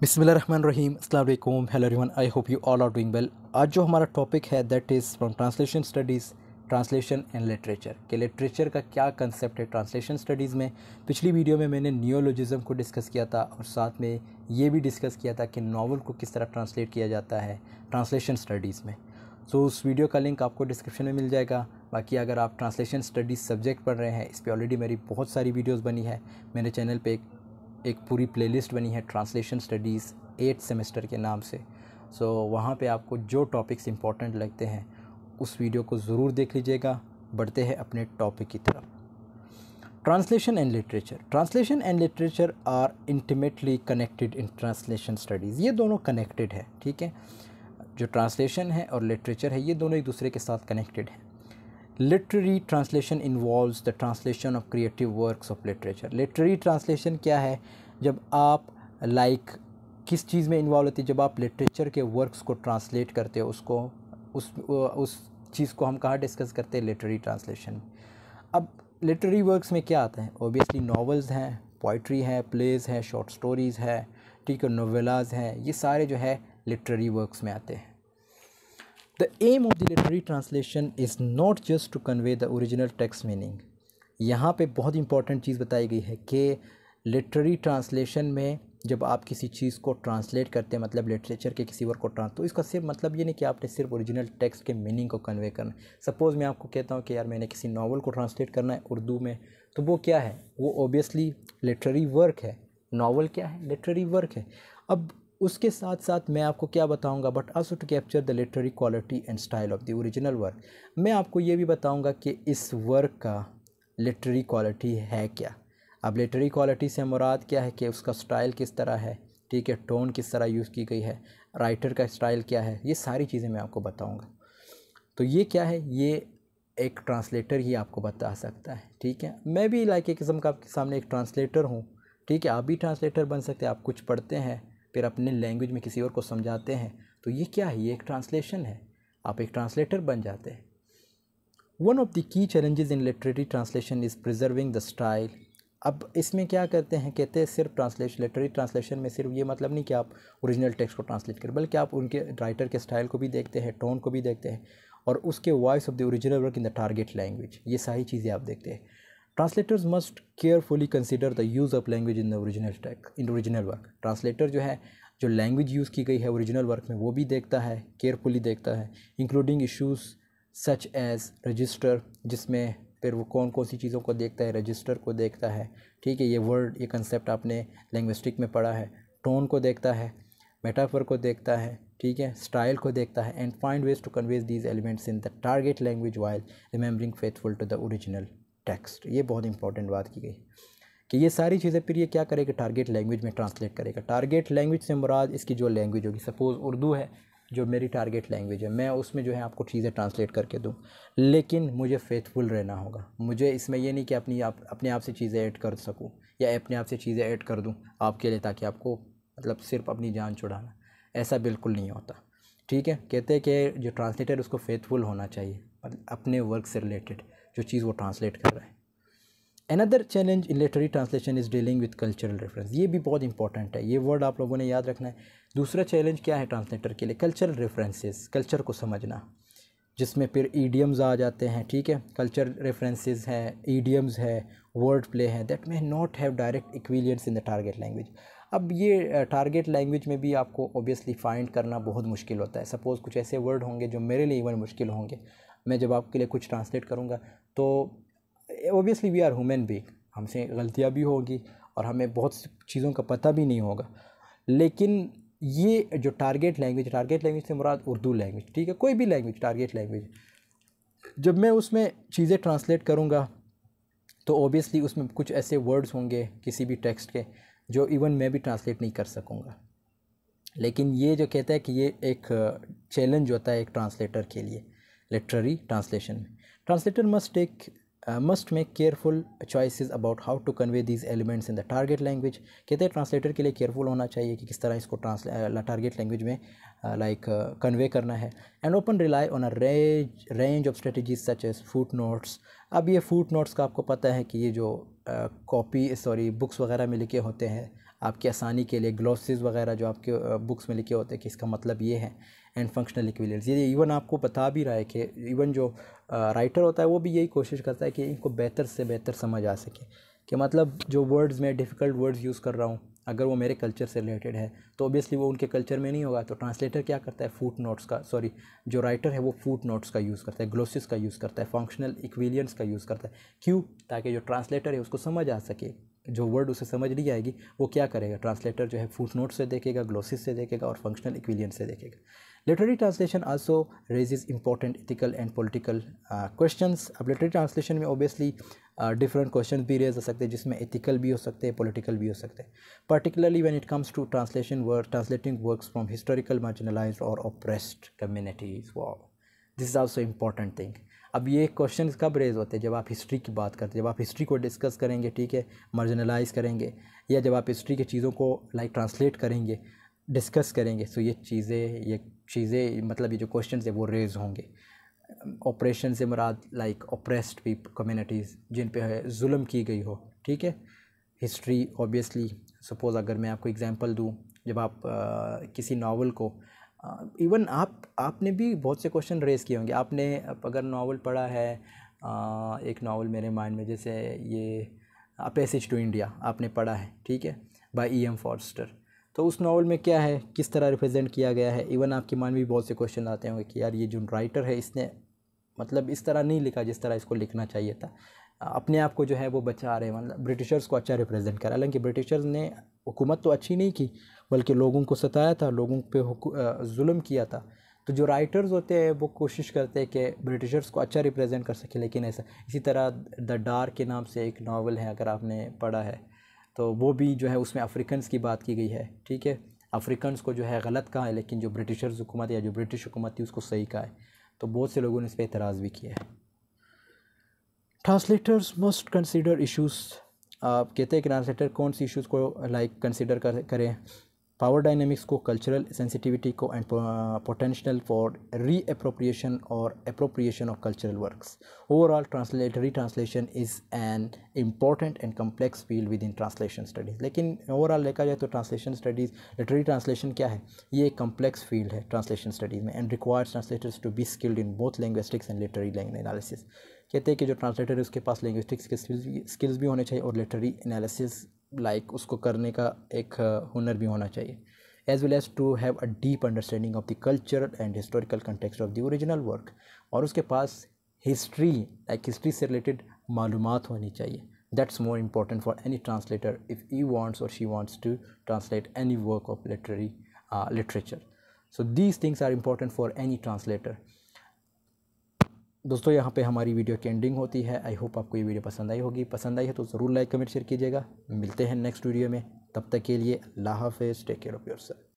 बिसमिल रहीम अल्लाम hello everyone I hope you all are doing well आज जो हमारा टॉपिक है that is from translation studies translation and literature कि लिटरेचर का क्या कंसेप्ट है ट्रांसलेशन स्टडीज़ में पिछली वीडियो में मैंने न्योलॉजिज्म को डिस्कस किया था और साथ में ये भी डिस्कस किया था कि नावल को किस तरह ट्रांसलेट किया जाता है ट्रांसलेशन स्टडीज़ में सो so, उस वीडियो का लिंक आपको डिस्क्रिप्शन में मिल जाएगा बाकी अगर आप ट्रांसलेशन स्टडीज़ सब्जेक्ट पढ़ रहे हैं इस पर ऑलरेडी मेरी बहुत सारी वीडियोज़ बनी है मेरे चैनल पर एक एक पूरी प्लेलिस्ट बनी है ट्रांसलेशन स्टडीज़ एट सेमेस्टर के नाम से सो so, वहाँ पे आपको जो टॉपिक्स इम्पॉर्टेंट लगते हैं उस वीडियो को ज़रूर देख लीजिएगा बढ़ते हैं अपने टॉपिक की तरफ translation and literature translation and literature are intimately connected in translation studies ये दोनों कनेक्टेड है ठीक है जो ट्रांसलेशन है और लिटरेचर है ये दोनों एक दूसरे के साथ कनेक्टेड है literary translation involve the translation of creative works of literature literary translation क्या है जब आप लाइक like, किस चीज़ में इन्वॉल्व होती है जब आप लिटरेचर के वर्क्स को ट्रांसलेट करते हो उसको उस उस चीज़ को हम कहाँ डिस्कस करते हैं लिटरेरी ट्रांसलेशन अब लिटरेरी वर्क्स में क्या आता है ओबियसली नावल्स हैं पोइट्री हैं प्लेज हैं शॉर्ट स्टोरीज़ है ठीक है नोवेलाज हैं ये सारे जो है लिटरेरी वर्क्स में आते हैं The aim of the literary translation is not just to convey the original text meaning. यहाँ पे बहुत इंपॉर्टेंट चीज़ बताई गई है कि लिटरेरी ट्रांसलेशन में जब आप किसी चीज़ को ट्रांसलेट करते हैं मतलब लिटरेचर के किसी वर्क को ट्रांस तो इसका सिर्फ मतलब ये नहीं कि आपने सिर्फ ओरिजिनल टेक्स्ट के मीनिंग को कन्वे करना सपोज़ मैं आपको कहता हूँ कि यार मैंने किसी नावल को ट्रांसलेट करना है उर्दू में तो वो क्या है वो ओबियसली लिटरेरी वर्क है नावल क्या है लिटरेरी वर्क है अब उसके साथ साथ मैं आपको क्या बताऊंगा but also to capture the literary quality and style of the original work मैं आपको ये भी बताऊंगा कि इस वर्क का लिटरेरी क्वालिटी है क्या अब लिटरेरी क्वालिटी से मुराद क्या है कि उसका स्टाइल किस तरह है ठीक है टोन किस तरह यूज़ की गई है राइटर का स्टाइल क्या है ये सारी चीज़ें मैं आपको बताऊँगा तो ये क्या है ये एक ट्रांसलेटर ही आपको बता सकता है ठीक है मैं भी लाइक एक किस्म का आपके सामने एक ट्रांसलेटर हूँ ठीक है आप भी ट्रांसलेटर बन सकते हैं आप कुछ पढ़ते हैं फिर अपने लैंग्वेज में किसी और को समझाते हैं तो ये क्या है ये एक ट्रांसलेशन है आप एक ट्रांसलेटर बन जाते हैं one of the key challenges in literary translation is preserving the style अब इसमें क्या करते हैं कहते हैं सिर्फ ट्रांसलेशन लिटरेरी ट्रांसलेशन में सिर्फ ये मतलब नहीं कि आप ओरिजिनल टेक्स्ट को ट्रांसलेट करें बल्कि आप उनके राइटर के स्टाइल को भी देखते हैं टोन को भी देखते हैं और उसके voice of the original work in the target language ये सारी चीज़ें आप देखते हैं translators must carefully consider the use of language in the original text in original work translator जो है जो लैंग्वेज यूज़ की गई है ओरिजिनल वर्क में वो भी देखता है केयरफुली देखता है including issues such as register जिसमें फिर वो कौन कौन सी चीज़ों को देखता है रजिस्टर को देखता है ठीक है ये वर्ड ये कंसेप्ट आपने लैंग्वेस्टिक में पढ़ा है टोन को देखता है मेटाफर को देखता है ठीक है स्टाइल को देखता है and find ways to conveys these elements in the target language while remembering faithful to the original text ये बहुत इंपॉर्टेंट बात की गई कि ये सारी चीज़ें फिर ये क्या करेगा टारगेट लैंग्वेज में ट्रांसलेट करेगा टारगेट लैंग्वेज से मुराद इसकी जो लैंग्वेज होगी सपोज़ उर्दू है जो मेरी टारगेट लैंग्वेज है मैं उसमें जो है आपको चीज़ें ट्रांसलेट करके दूँ लेकिन मुझे फेथफुल रहना होगा मुझे इसमें यह नहीं कि अपनी आप अपने आप से चीज़ें ऐड कर सकूँ या अपने आप से चीज़ें ऐड कर दूँ आपके लिए ताकि आपको मतलब सिर्फ अपनी जान छुड़ाना ऐसा बिल्कुल नहीं होता ठीक है कहते हैं कि जो ट्रांसलेटर उसको फेथफुल होना चाहिए मतलब अपने वर्क से रिलेटेड जो चीज़ वो ट्रांसलेट कर रहा है another challenge in literary translation is dealing with cultural reference ये भी बहुत इंपॉर्टेंट है ये वर्ड आप लोगों ने याद रखना है दूसरा चैलेंज क्या है ट्रांसलेटर के लिए कल्चरल रेफरेंसेस कल्चर को समझना जिसमें फिर ईडियम्स आ जाते हैं ठीक है कल्चर रेफरेंसेस है ईडियम्स है वर्ड प्ले है that may not have direct equivalence in the target language अब ये टारगेट लैंग्वेज में भी आपको ऑब्वियसली फाइंड करना बहुत मुश्किल होता है सपोज़ कुछ ऐसे वर्ड होंगे जो मेरे लिए इवन मुश्किल होंगे मैं जब आपके लिए कुछ ट्रांसलेट करूँगा तो obviously we are human being हमसे गलतियाँ भी होगी और हमें बहुत सी चीज़ों का पता भी नहीं होगा लेकिन ये जो टारगेट लैंग्वेज टारगेट लैंग्वेज से मुराद उर्दू लैंग्वेज ठीक है कोई भी लैंग्वेज टारगेट लैंग्वेज जब मैं उसमें चीज़ें ट्रांसलेट करूँगा तो ओबियसली उसमें कुछ ऐसे वर्ड्स होंगे किसी भी टेक्स्ट के जो इवन मैं भी ट्रांसलेट नहीं कर सकूँगा लेकिन ये जो कहता है कि ये एक चैलेंज होता है एक ट्रांसलेटर के लिए literary translation translator must take uh, must make careful choices about how to convey these elements in the target language कहते हैं ट्रांसलेटर के लिए केयरफुल होना चाहिए कि किस तरह इसको टारगेट uh, लैंग्वेज में लाइक uh, कन्वे uh, करना है and open rely on a range range of strategies such as foot notes अब ये फूट नोट्स का आपको पता है कि ये जो कॉपी सॉरी बुक्स वगैरह में लिखे होते हैं आपकी आसानी के लिए ग्लोसेज वगैरह जो आपके बुक्स में लिखे होते हैं कि इसका मतलब ये है एंड फंक्शनल इक्विलेंस ये इवन आपको बता भी रहा है कि इवन जो राइटर होता है वो भी यही कोशिश करता है कि इनको बेहतर से बेहतर समझ आ सके कि मतलब जो वर्ड्स मैं डिफ़िकल्ट वर्ड्स यूज़ कर रहा हूँ अगर वो मेरे कल्चर से रिलेटेड है तो ओबियसली वो उनके कल्चर में नहीं होगा तो ट्रांसलेटर क्या करता है फूट नोट्स का सॉरी जो राइटर है वो फूट नोट्स का यूज़ करता है ग्लोसिस का यूज़ करता है फंक्शनल इक्विलियंस का यूज़ करता है क्यों ताकि जो ट्रांसलेटर है उसको समझ आ सके जो वर्ड उसे समझ नहीं आएगी वो क्या करेगा ट्रांसलेटर जो है फूट नोट से देखेगा ग्लोसिस से देखेगा और फंक्शनल इक्विलियंस से देखेगा literary translation also raises important ethical and political uh, questions ab literary translation mein obviously different uh, question भी रेज हो सकते हैं जिसमें एथिकल भी हो सकते हैं पोलिटिकल भी हो सकते हैं particularly when it comes to translation work translating work from historical marginalize और ऑप्रेस्ड कम्यूनिटीज़ वॉ this is also important thing अब ये क्वेश्चन कब रेज होते हैं जब आप हिस्ट्री की बात करते हैं जब आप हिस्ट्री को डिस्कस करेंगे ठीक है मार्जिनलाइज करेंगे या जब आप हिस्ट्री की चीज़ों को लाइक like, ट्रांसलेट करेंगे डिस्कस करेंगे सो ये चीज़ें ये चीज़ें मतलब ये जो क्वेश्चन है वो रेज़ होंगे ऑपरेशन से मुराद लाइक ऑप्रेस्ड पीप कम्यूनिटीज़ जिन पे जुल्म की गई हो ठीक है हिस्ट्री ऑब्वियसली सपोज़ अगर मैं आपको एग्जांपल दूँ जब आप आ, किसी नावल को इवन आप आपने भी बहुत से क्वेश्चन रेज़ किए होंगे आपने अगर नावल पढ़ा है आ, एक नावल मेरे माइंड में जैसे ये पैसेज टू इंडिया आपने पढ़ा है ठीक है बाई ई एम फॉरस्टर तो उस नावल में क्या है किस तरह रिप्रेजेंट किया गया है इवन आपके मन में भी बहुत से क्वेश्चन आते होंगे कि यार ये जो राइटर है इसने मतलब इस तरह नहीं लिखा जिस तरह इसको लिखना चाहिए था अपने आप को जो है वो बचा रहे मतलब ब्रिटिशर्स को अच्छा रिप्रेजेंट करा हालांकि ब्रिटिशर्स ने हुकूमत तो अच्छी नहीं की बल्कि लोगों को सताया था लोगों पर जुल्म किया था तो जो राइटर्स होते हैं वो कोशिश करते हैं कि ब्रिटिशर्स को अच्छा रिप्रेजेंट कर सके लेकिन ऐसा इसी तरह द डार के नाम से एक नावल है अगर आपने पढ़ा है तो वो भी जो है उसमें अफ्रीकन्स की बात की गई है ठीक है अफ्रीकन्स को जो है गलत कहा है लेकिन जो ब्रिटिशर्स हुकूमत या जो ब्रिटिश हुकूमत थी उसको सही कहा है तो बहुत से लोगों ने इस पर एतराज़ भी किया है ट्रांसलेटर्स मस्ट कंसिडर इशूज़ आप कहते हैं कि ट्रांसलेटर कौन सी इशूज़ को लाइक कंसिडर कर करें पावर डायनेमिक्स को कल्चरल सेंसिटिविटी को एंड पोटेंशियल फॉर रीअप्रोप्रिएशन और appropriation of cultural works overall translatory translation is an important and complex field with in translation studies लेकिन ओवरऑल देखा जाए तो ट्रांसलेशन स्टडीज़ लिटरी ट्रांसलेशन क्या है ये एक कम्प्लेक्स फील्ड है ट्रांसलेशन स्टडीज़ में and requires translators to be skilled in both linguistics and literary language analysis कहते हैं कि जो ट्रांसलेटर है उसके पास लैंग्वेस्टिक्स के स्किल्स भी होने चाहिए और लिटरी एनालिसिस लाइक like, उसको करने का एक हुनर भी होना चाहिए as well as to have a deep understanding of the culture and historical context of the original work और उसके पास हिस्ट्री लाइक हिस्ट्री से रिलेटेड मालूम होनी चाहिए that's more important for any translator if he wants और she wants to translate any work of literary literature so these things are important for any translator दोस्तों यहाँ पे हमारी वीडियो की एंडिंग होती है आई होप आपको ये वीडियो पसंद आई होगी पसंद आई है तो ज़रूर लाइक कमेंट शेयर कीजिएगा मिलते हैं नेक्स्ट वीडियो में तब तक के लिए अल्लाह हाफ़ take care of your self